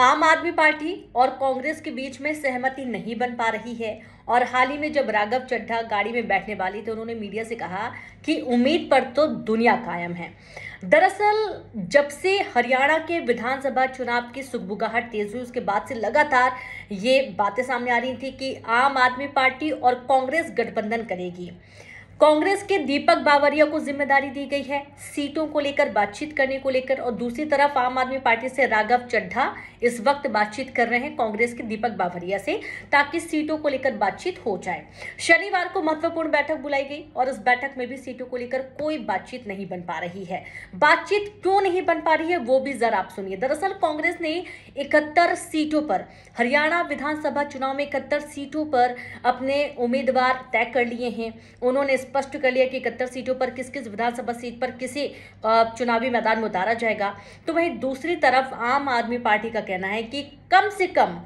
आम आदमी पार्टी और कांग्रेस के बीच में सहमति नहीं बन पा रही है और हाल ही में जब राघव चड्ढा गाड़ी में बैठने वाली तो उन्होंने मीडिया से कहा कि उम्मीद पर तो दुनिया कायम है दरअसल जब से हरियाणा के विधानसभा चुनाव की सुखबुगाहट तेज हुई उसके बाद से लगातार ये बातें सामने आ रही थी कि आम आदमी पार्टी और कांग्रेस गठबंधन करेगी कांग्रेस के दीपक बावरिया को जिम्मेदारी दी गई है सीटों को लेकर बातचीत करने को लेकर और दूसरी तरफ आम आदमी पार्टी से राघव चड्ढा इस वक्त बातचीत कर रहे हैं कांग्रेस के दीपक बावरिया से ताकि सीटों को लेकर बातचीत हो जाए शनिवार को महत्वपूर्ण बैठक बुलाई गई और इस बैठक में भी सीटों को लेकर कोई बातचीत नहीं बन पा रही है बातचीत क्यों नहीं बन पा रही है वो भी जरा आप सुनिए दरअसल कांग्रेस ने इकहत्तर सीटों पर हरियाणा विधानसभा चुनाव में इकहत्तर सीटों पर अपने उम्मीदवार तय कर लिए हैं उन्होंने इस स्पष्ट कर लिया कि इकहत्तर सीटों पर किस किस विधानसभा सीट पर किसी चुनावी मैदान में उतारा जाएगा तो वहीं दूसरी तरफ आम आदमी पार्टी का कहना है कि कम से कम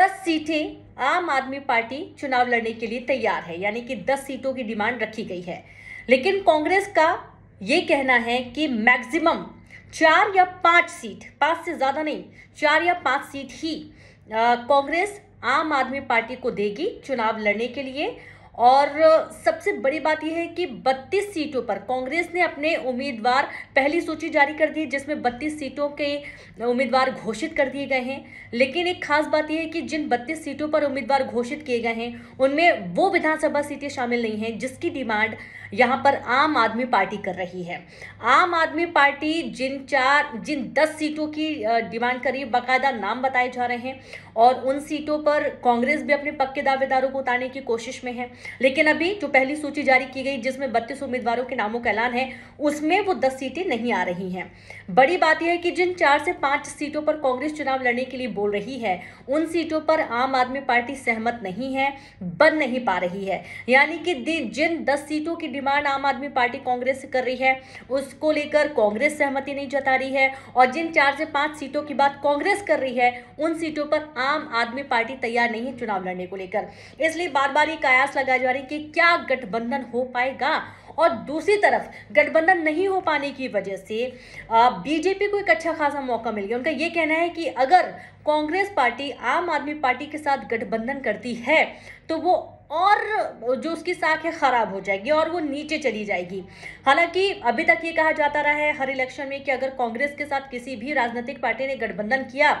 दस सीटें आम आदमी पार्टी चुनाव लड़ने के लिए तैयार है यानी कि दस सीटों की डिमांड रखी गई है लेकिन कांग्रेस का ये कहना है कि मैक्सिमम चार या पांच सीट पांच से ज़्यादा नहीं चार या पांच सीट ही कांग्रेस आम आदमी पार्टी को देगी चुनाव लड़ने के लिए और सबसे बड़ी बात यह है कि 32 सीटों पर कांग्रेस ने अपने उम्मीदवार पहली सूची जारी कर दी जिसमें 32 सीटों के उम्मीदवार घोषित कर दिए गए हैं लेकिन एक खास बात यह है कि जिन 32 सीटों पर उम्मीदवार घोषित किए गए हैं उनमें वो विधानसभा सीटें शामिल नहीं हैं जिसकी डिमांड यहाँ पर आम आदमी पार्टी कर रही है आम आदमी पार्टी जिन चार जिन दस सीटों की डिमांड करी बाकायदा नाम बताए जा रहे हैं और उन सीटों पर कांग्रेस भी अपने पक्के दावेदारों को उतारने की कोशिश में है लेकिन अभी जो पहली सूची जारी की गई जिसमें बत्तीस उम्मीदवारों के नामों का ऐलान है उसमें वो दस सीटें नहीं आ रही हैं बड़ी बात यह है कि जिन चार से पांच सीटों पर कांग्रेस चुनाव लड़ने के लिए बोल रही है उन सीटों पर आम आदमी पार्टी सहमत नहीं है बन नहीं पा रही है यानी कि जिन दस सीटों की डिमांड आम आदमी पार्टी कांग्रेस कर रही है उसको लेकर कांग्रेस सहमति नहीं जता रही है और जिन चार से पांच सीटों की बात कांग्रेस कर रही है उन सीटों पर आम आदमी पार्टी तैयार नहीं है चुनाव लड़ने को लेकर इसलिए बार बार ये कयास लगा लगाई जा रही कि क्या गठबंधन हो पाएगा और दूसरी तरफ गठबंधन नहीं हो पाने की वजह से बीजेपी को एक अच्छा खासा मौका मिल गया उनका ये कहना है कि अगर कांग्रेस पार्टी आम आदमी पार्टी के साथ गठबंधन करती है तो वो और जो उसकी साख है ख़राब हो जाएगी और वो नीचे चली जाएगी हालांकि अभी तक ये कहा जाता रहा है हर इलेक्शन में कि अगर कांग्रेस के साथ किसी भी राजनीतिक पार्टी ने गठबंधन किया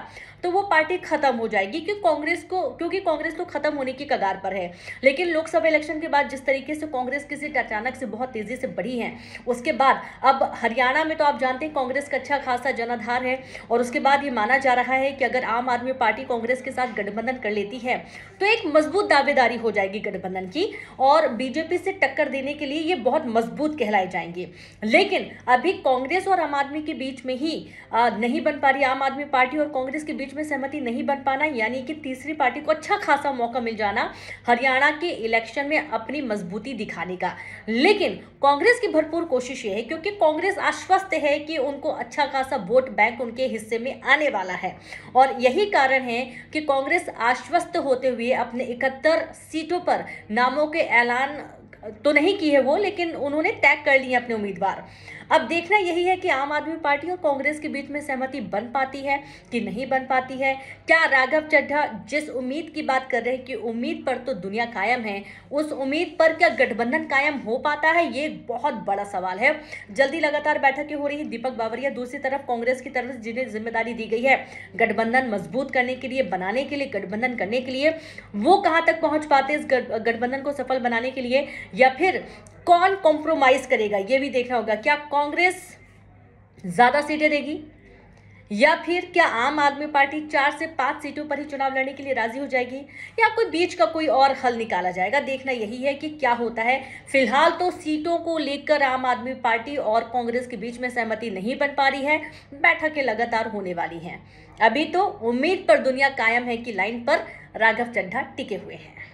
तो वो पार्टी खत्म हो जाएगी क्योंकि कांग्रेस को क्योंकि कांग्रेस तो खत्म होने की कगार पर है लेकिन लोकसभा इलेक्शन के बाद जिस तरीके से कांग्रेस किसी अचानक से बहुत तेज़ी से बढ़ी है उसके बाद अब हरियाणा में तो आप जानते हैं कांग्रेस का अच्छा खासा जनाधार है और उसके बाद ये माना जा रहा है कि अगर आम आदमी पार्टी कांग्रेस के साथ गठबंधन कर लेती है तो एक मजबूत दावेदारी हो जाएगी जाएगी गठबंधन की और बीजेपी से टक्कर देने के लिए ये बहुत मजबूत कहलाए जाएंगे लेकिन अभी कांग्रेस और आम आदमी के बीच में ही आ, नहीं बन पा रही आम आदमी पार्टी और कांग्रेस के बीच में सहमति नहीं बन पाना यानी कि तीसरी पार्टी को अच्छा खासा मौका मिल जाना हरियाणा के इलेक्शन में अपनी मजबूती दिखाने का लेकिन कांग्रेस की भरपूर कोशिश ये है क्योंकि कांग्रेस आश्वस्त है कि उनको अच्छा खासा वोट बैंक उनके हिस्से में आने वाला है और यही कारण है कि कांग्रेस आश्वस्त होते हुए अपने इकहत्तर सीटों पर नामों के ऐलान तो नहीं की है वो लेकिन उन्होंने टैग कर लिए अपने उम्मीदवार अब देखना यही है कि आम आदमी पार्टी और कांग्रेस के बीच में सहमति बन पाती है कि नहीं बन पाती है क्या राघव चड्ढा जिस उम्मीद की बात कर रहे हैं कि उम्मीद पर तो दुनिया कायम है उस उम्मीद पर क्या गठबंधन कायम हो पाता है ये बहुत बड़ा सवाल है जल्दी लगातार बैठकें हो रही है दीपक बावरिया दूसरी तरफ कांग्रेस की तरफ से जिन्हें जिम्मेदारी दी गई है गठबंधन मजबूत करने के लिए बनाने के लिए गठबंधन करने के लिए वो कहाँ तक पहुंच पाते इस गठबंधन को सफल बनाने के लिए या फिर कौन कॉम्प्रोमाइज करेगा ये भी देखना होगा क्या कांग्रेस ज़्यादा सीटें देगी या फिर क्या आम आदमी पार्टी चार से पांच सीटों पर ही चुनाव लड़ने के लिए राजी हो जाएगी या कोई बीच का कोई और हल निकाला जाएगा देखना यही है कि क्या होता है फिलहाल तो सीटों को लेकर आम आदमी पार्टी और कांग्रेस के बीच में सहमति नहीं बन पा रही है बैठकें लगातार होने वाली हैं अभी तो उम्मीद पर दुनिया कायम है कि लाइन पर राघव चड्ढा टिके हुए हैं